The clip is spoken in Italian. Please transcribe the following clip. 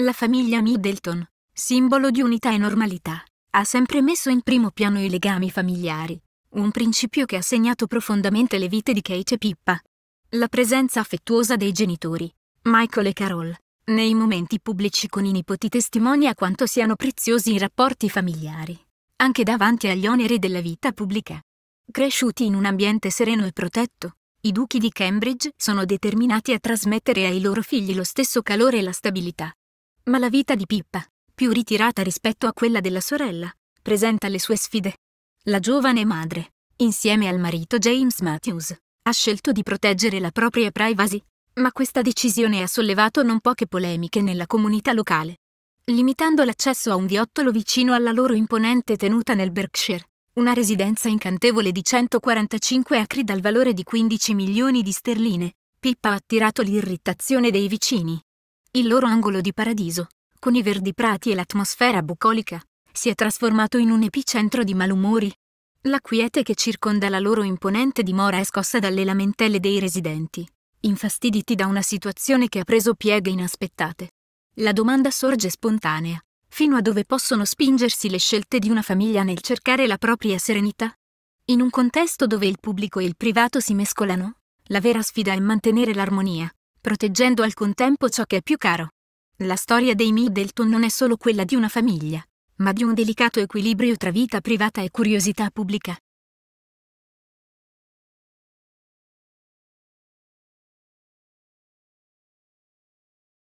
La famiglia Middleton, simbolo di unità e normalità, ha sempre messo in primo piano i legami familiari, un principio che ha segnato profondamente le vite di Kate e Pippa. La presenza affettuosa dei genitori, Michael e Carol, nei momenti pubblici con i nipoti testimonia quanto siano preziosi i rapporti familiari, anche davanti agli oneri della vita pubblica. Cresciuti in un ambiente sereno e protetto, i duchi di Cambridge sono determinati a trasmettere ai loro figli lo stesso calore e la stabilità ma la vita di Pippa, più ritirata rispetto a quella della sorella, presenta le sue sfide. La giovane madre, insieme al marito James Matthews, ha scelto di proteggere la propria privacy, ma questa decisione ha sollevato non poche polemiche nella comunità locale. Limitando l'accesso a un viottolo vicino alla loro imponente tenuta nel Berkshire, una residenza incantevole di 145 acri dal valore di 15 milioni di sterline, Pippa ha attirato l'irritazione dei vicini. Il loro angolo di paradiso, con i verdi prati e l'atmosfera bucolica, si è trasformato in un epicentro di malumori. La quiete che circonda la loro imponente dimora è scossa dalle lamentele dei residenti, infastiditi da una situazione che ha preso pieghe inaspettate. La domanda sorge spontanea, fino a dove possono spingersi le scelte di una famiglia nel cercare la propria serenità? In un contesto dove il pubblico e il privato si mescolano, la vera sfida è mantenere l'armonia, proteggendo al contempo ciò che è più caro. La storia dei Middleton non è solo quella di una famiglia, ma di un delicato equilibrio tra vita privata e curiosità pubblica.